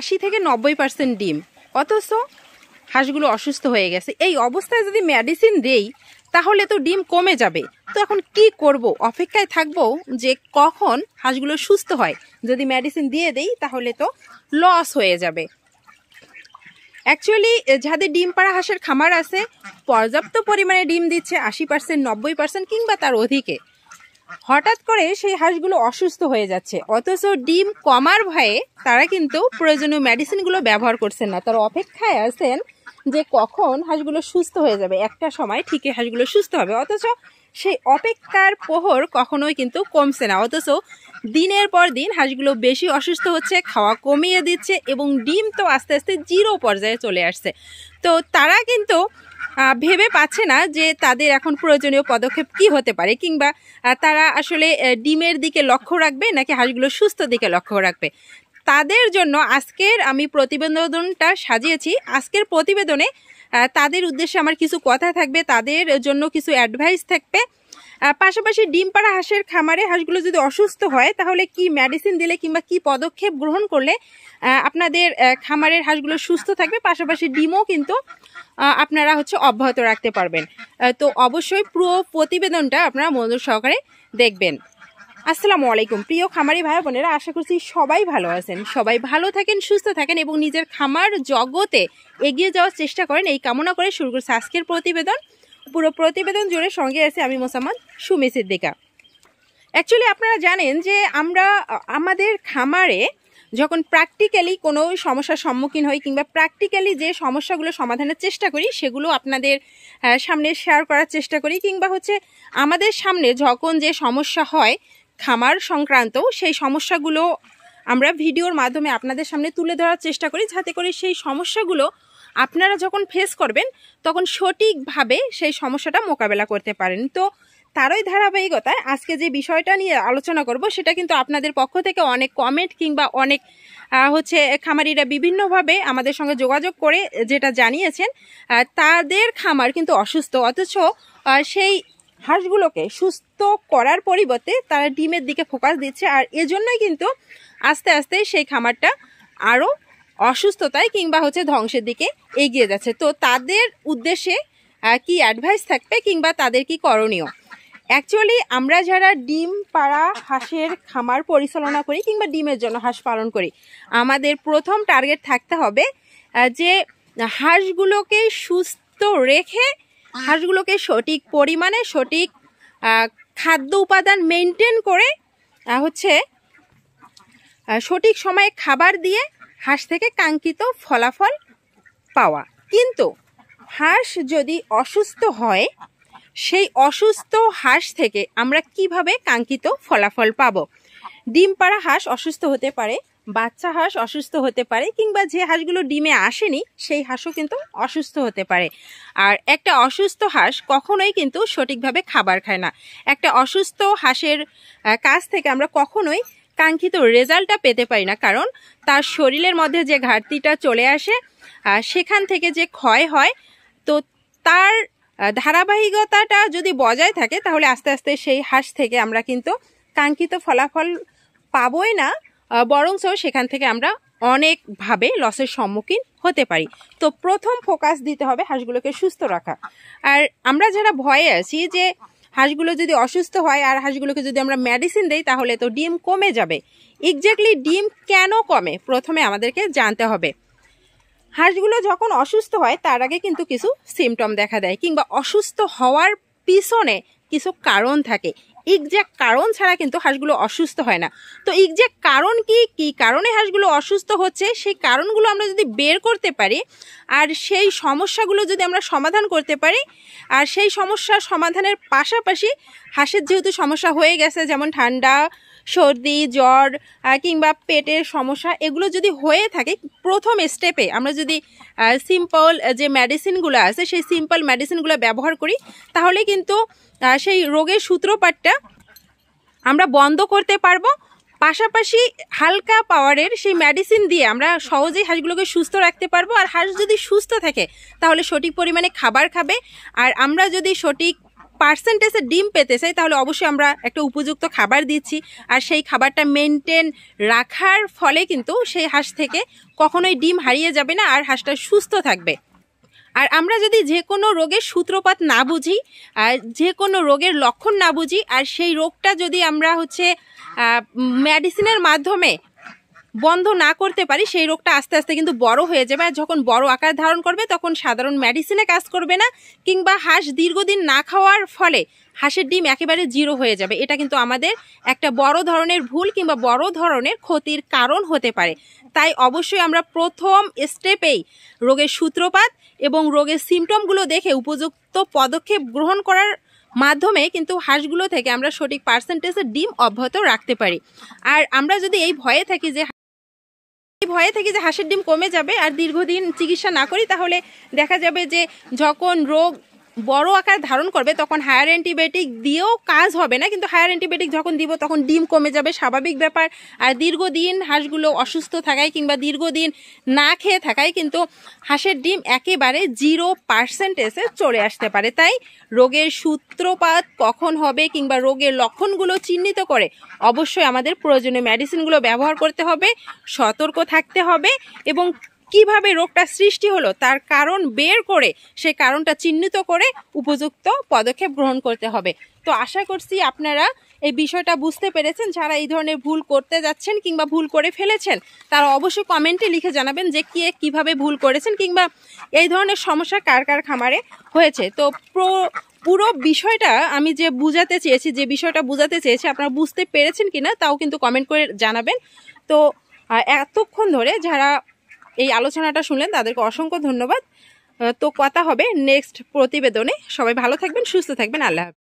আশি থেকে নব্বই পার্সেন্ট ডিম অথচ হাঁসগুলো অসুস্থ হয়ে গেছে এই অবস্থায় যদি মেডিসিন দেই তাহলে তো ডিম কমে যাবে তো এখন কি করব অপেক্ষায় থাকব যে কখন হাঁসগুলো সুস্থ হয় যদি মেডিসিন দিয়ে দেই তাহলে তো লস হয়ে যাবে অ্যাকচুয়ালি যাদের ডিম পাড়া হাঁসের খামার আছে পর্যাপ্ত পরিমাণে ডিম দিচ্ছে আশি পার্সেন্ট নব্বই পার্সেন্ট কিংবা তার অধিকে হঠাৎ করে সেই হাঁসগুলো অসুস্থ হয়ে যাচ্ছে অথচ ডিম কমার ভয়ে তারা কিন্তু প্রয়োজনীয় মেডিসিনগুলো ব্যবহার করছেন না তারা অপেক্ষায় আছেন যে কখন হাঁসগুলো সুস্থ হয়ে যাবে একটা সময় ঠিকই হাঁসগুলো সুস্থ হবে অথচ সেই অপেক্ষার প্রহর কখনোই কিন্তু কমছে না অথচ দিনের পর দিন হাঁসগুলো বেশি অসুস্থ হচ্ছে খাওয়া কমিয়ে দিচ্ছে এবং ডিম তো আস্তে আস্তে জিরো পর্যায়ে চলে আসছে তো তারা কিন্তু ভেবে পাচ্ছে না যে তাদের এখন প্রয়োজনীয় পদক্ষেপ কি হতে পারে কিংবা তারা আসলে ডিমের দিকে লক্ষ্য রাখবে নাকি হাঁসগুলো সুস্থ দিকে লক্ষ্য রাখবে তাদের জন্য আজকের আমি প্রতিবেদনটা সাজিয়েছি আজকের প্রতিবেদনে তাদের উদ্দেশ্যে আমার কিছু কথা থাকবে তাদের জন্য কিছু অ্যাডভাইস থাকবে পাশাপাশি ডিম পাড়া হাঁসের খামারে হাঁসগুলো যদি অসুস্থ হয় তাহলে কি মেডিসিন দিলে কিংবা কি পদক্ষেপ গ্রহণ করলে আপনাদের খামারের হাঁসগুলো সুস্থ থাকবে পাশাপাশি ডিমও কিন্তু আপনারা হচ্ছে অব্যাহত রাখতে পারবেন তো অবশ্যই পুরো প্রতিবেদনটা আপনারা মনোযোগ সহকারে দেখবেন আসসালামু আলাইকুম প্রিয় খামারি ভাই বোনেরা আশা করছি সবাই ভালো আছেন সবাই ভালো থাকেন সুস্থ থাকেন এবং নিজের খামার জগতে এগিয়ে যাওয়ার চেষ্টা করেন এই কামনা করে শুরু করছে আজকের প্রতিবেদন পুরো প্রতিবেদন জুড়ে সঙ্গে আছে আমি মোসাম্মদ সুমি সিদ্দিকা অ্যাকচুয়ালি আপনারা জানেন যে আমরা আমাদের খামারে যখন প্র্যাকটিক্যালি কোনো সমস্যার সম্মুখীন হই কিংবা প্র্যাকটিক্যালি যে সমস্যাগুলো সমাধানের চেষ্টা করি সেগুলো আপনাদের সামনে শেয়ার করার চেষ্টা করি কিংবা হচ্ছে আমাদের সামনে যখন যে সমস্যা হয় খামার সংক্রান্ত সেই সমস্যাগুলো আমরা ভিডিওর মাধ্যমে আপনাদের সামনে তুলে ধরার চেষ্টা করি যাতে করে সেই সমস্যাগুলো আপনারা যখন ফেস করবেন তখন সঠিকভাবে সেই সমস্যাটা মোকাবেলা করতে পারেন তো তারই ধারাবাহিকতায় আজকে যে বিষয়টা নিয়ে আলোচনা করব সেটা কিন্তু আপনাদের পক্ষ থেকে অনেক কমেন্ট কিংবা অনেক হচ্ছে খামারিরা বিভিন্নভাবে আমাদের সঙ্গে যোগাযোগ করে যেটা জানিয়েছেন তাদের খামার কিন্তু অসুস্থ অথচ সেই হাঁসগুলোকে সুস্থ করার পরিবর্তে তারা ডিমের দিকে ফোকাস দিচ্ছে আর এজন্যই কিন্তু আস্তে আস্তে সেই খামারটা আরও অসুস্থতায় কিংবা হচ্ছে ধ্বংসের দিকে এগিয়ে যাচ্ছে তো তাদের উদ্দেশ্যে কি অ্যাডভাইস থাকবে কিংবা তাদের কি করণীয় অ্যাকচুয়ালি আমরা যারা ডিম পাড়া হাঁসের খামার পরিচালনা করি কিংবা ডিমের জন্য হাঁস পালন করি আমাদের প্রথম টার্গেট থাকতে হবে যে হাঁসগুলোকে সুস্থ রেখে হাঁসগুলোকে সঠিক পরিমাণে সঠিক খাদ্য উপাদান মেনটেন করে হচ্ছে সঠিক সময়ে খাবার দিয়ে হাঁস থেকে কাঙ্ক্ষিত ফলাফল পাওয়া কিন্তু হাঁস যদি অসুস্থ হয় সেই অসুস্থ হাঁস থেকে আমরা কিভাবে কাঙ্ক্ষিত ফলাফল পাব ডিম পাড়া হাঁস অসুস্থ হতে পারে বাচ্চা হাঁস অসুস্থ হতে পারে কিংবা যে হাঁসগুলো ডিমে আসেনি সেই হাঁসও কিন্তু অসুস্থ হতে পারে আর একটা অসুস্থ হাঁস কখনোই কিন্তু সঠিকভাবে খাবার খায় না একটা অসুস্থ হাঁসের কাছ থেকে আমরা কখনোই কাঙ্ক্ষিত রেজাল্টটা পেতে পারি না কারণ তার শরীরের মধ্যে যে ঘাটতিটা চলে আসে সেখান থেকে যে ক্ষয় হয় তো তার ধারাবাহিকতাটা যদি বজায় থাকে তাহলে আস্তে আস্তে সেই হাঁস থেকে আমরা কিন্তু কাঙ্ক্ষিত ফলাফল পাবই না বরঞ্চ সেখান থেকে আমরা অনেকভাবে লসের সম্মুখীন হতে পারি তো প্রথম ফোকাস দিতে হবে হাঁসগুলোকে সুস্থ রাখা আর আমরা যারা ভয়ে আছি যে হাঁসগুলো যদি অসুস্থ হয় আর হাঁসগুলোকে যদি আমরা মেডিসিন দেই তাহলে তো ডিম কমে যাবে এক্স্যাক্টলি ডিম কেন কমে প্রথমে আমাদেরকে জানতে হবে হাঁসগুলো যখন অসুস্থ হয় তার আগে কিন্তু কিছু সিমটম দেখা দেয় কিংবা অসুস্থ হওয়ার পিছনে কিছু কারণ থাকে এক্স্যাক্ট কারণ ছাড়া কিন্তু হাঁসগুলো অসুস্থ হয় না তো এক্স্যাক্ট কারণ কি কি কারণে হাঁসগুলো অসুস্থ হচ্ছে সেই কারণগুলো আমরা যদি বের করতে পারি আর সেই সমস্যাগুলো যদি আমরা সমাধান করতে পারি আর সেই সমস্যা সমাধানের পাশাপাশি হাঁসের যেহেতু সমস্যা হয়ে গেছে যেমন ঠান্ডা সর্দি জ্বর কিংবা পেটের সমস্যা এগুলো যদি হয়ে থাকে প্রথম স্টেপে আমরা যদি সিম্পল যে মেডিসিনগুলো আছে সেই সিম্পল মেডিসিনগুলো ব্যবহার করি তাহলে কিন্তু সেই রোগের সূত্রপাতটা আমরা বন্ধ করতে পারবো পাশাপাশি হালকা পাওয়ারের সেই মেডিসিন দিয়ে আমরা সহজেই হাঁসগুলোকে সুস্থ রাখতে পারবো আর হাঁস যদি সুস্থ থাকে তাহলে সঠিক পরিমাণে খাবার খাবে আর আমরা যদি সঠিক পার্সেন্টেজে ডিম পেতে চাই তাহলে অবশ্যই আমরা একটা উপযুক্ত খাবার দিচ্ছি আর সেই খাবারটা মেনটেন রাখার ফলে কিন্তু সেই হাঁস থেকে কখনোই ডিম হারিয়ে যাবে না আর হাঁসটা সুস্থ থাকবে আর আমরা যদি যে কোনো রোগের সূত্রপাত না বুঝি আর যে কোনো রোগের লক্ষণ না বুঝি আর সেই রোগটা যদি আমরা হচ্ছে মেডিসিনের মাধ্যমে বন্ধ না করতে পারি সেই রোগটা আস্তে আস্তে কিন্তু বড় হয়ে যাবে আর যখন বড় আকার ধারণ করবে তখন সাধারণ মেডিসিনে কাজ করবে না কিংবা হাঁস দীর্ঘদিন না খাওয়ার ফলে হাঁসের ডিম একেবারে জিরো হয়ে যাবে এটা কিন্তু আমাদের একটা বড় ধরনের ভুল কিংবা বড় ধরনের ক্ষতির কারণ হতে পারে তাই অবশ্যই আমরা প্রথম স্টেপেই রোগের সূত্রপাত এবং রোগের সিমটমগুলো দেখে উপযুক্ত পদক্ষেপ গ্রহণ করার মাধ্যমে কিন্তু হাঁসগুলো থেকে আমরা সঠিক পার্সেন্টেজের ডিম অব্যাহত রাখতে পারি আর আমরা যদি এই ভয়ে থাকি যে ভয়ে থাকি যে হাঁসের ডিম কমে যাবে আর দীর্ঘদিন চিকিৎসা না করি তাহলে দেখা যাবে যে যখন রোগ বড় আকার ধারণ করবে তখন হায়ার অ্যান্টিবায়োটিক দিয়েও কাজ হবে না কিন্তু হায়ার অ্যান্টিবায়োটিক যখন দিব তখন ডিম কমে যাবে স্বাভাবিক ব্যাপার আর দীর্ঘদিন হাঁসগুলো অসুস্থ থাকায় কিংবা দীর্ঘদিন না খেয়ে থাকায় কিন্তু হাঁসের ডিম একেবারে জিরো পার্সেন্টেজে চলে আসতে পারে তাই রোগের সূত্রপাত কখন হবে কিংবা রোগের লক্ষণগুলো চিহ্নিত করে অবশ্যই আমাদের প্রয়োজনীয় মেডিসিনগুলো ব্যবহার করতে হবে সতর্ক থাকতে হবে এবং কিভাবে রোগটা সৃষ্টি হলো তার কারণ বের করে সে কারণটা চিহ্নিত করে উপযুক্ত পদক্ষেপ গ্রহণ করতে হবে তো আশা করছি আপনারা এই বিষয়টা বুঝতে পেরেছেন যারা এই ধরনের ভুল করতে যাচ্ছেন কিংবা ভুল করে ফেলেছেন তারা অবশ্যই কমেন্টে লিখে জানাবেন যে কে কিভাবে ভুল করেছেন কিংবা এই ধরনের সমস্যা কার কার খামারে হয়েছে তো প্রো পুরো বিষয়টা আমি যে বুঝাতে চেয়েছি যে বিষয়টা বুঝাতে চেয়েছি আপনারা বুঝতে পেরেছেন কিনা তাও কিন্তু কমেন্ট করে জানাবেন তো এতক্ষণ ধরে যারা এই আলোচনাটা শুনলেন তাদেরকে অসংখ্য ধন্যবাদ তো কথা হবে নেক্সট প্রতিবেদনে সবাই ভালো থাকবেন সুস্থ থাকবেন আল্লাহ